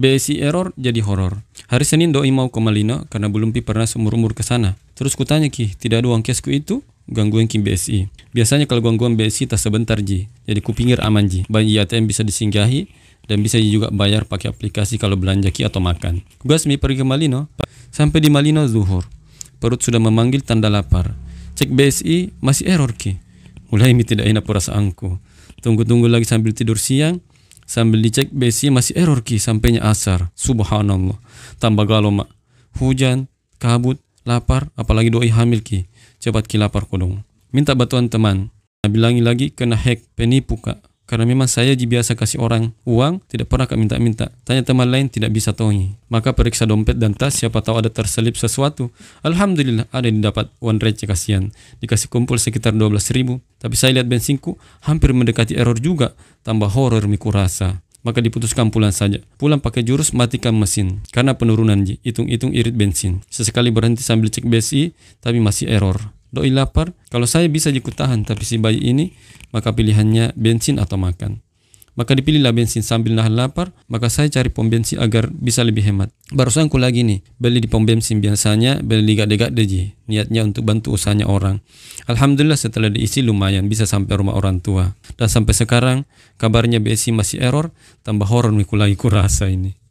BSI error jadi horor. Hari Senin doi mau ke Malino karena belum pi pernah seumur-umur ke sana. Terus kutanya Ki, tidak ada uang kesku itu? Gangguan Ki BSI. Biasanya kalau gangguan BSI tak sebentar Ji. Jadi kupingir aman Ji. Bayi ATM bisa disinggahi dan bisa juga bayar pakai aplikasi kalau belanja Ki atau makan. Gas mi pergi ke Malino. Sampai di Malino zuhur. Perut sudah memanggil tanda lapar. Cek BSI masih error Ki. Mulai mi tidak enak perasaanku. Tunggu-tunggu lagi sambil tidur siang, Sambil dicek besi masih error ki sampainya asar. Subhanallah. Tambah galau mak. Hujan, kabut, lapar, apalagi doi hamil ki. Cepat ki lapar kodong. Minta bantuan teman. Bilangi lagi kena hack penipu kak. Karena memang saya biasa kasih orang uang, tidak pernah kami minta-minta. Tanya teman lain, tidak bisa tahu Maka periksa dompet dan tas, siapa tahu ada terselip sesuatu. Alhamdulillah, ada yang one uang receh, kasihan. Dikasih kumpul sekitar 12 ribu. Tapi saya lihat bensinku hampir mendekati error juga. Tambah horor miku rasa maka diputuskan pulang saja. Pulang pakai jurus matikan mesin karena penurunan Ji. Hitung-hitung irit bensin. Sesekali berhenti sambil cek BSI tapi masih error doi lapar, kalau saya bisa ikut tahan tapi si bayi ini, maka pilihannya bensin atau makan. Maka dipilihlah bensin sambil nahan lapar, maka saya cari pom bensin agar bisa lebih hemat. Barusan aku lagi nih, beli di pom bensin biasanya, beli gak gade deji, niatnya untuk bantu usahanya orang. Alhamdulillah setelah diisi lumayan, bisa sampai rumah orang tua. Dan sampai sekarang, kabarnya BSI masih error, tambah horor aku lagi kurasa ini.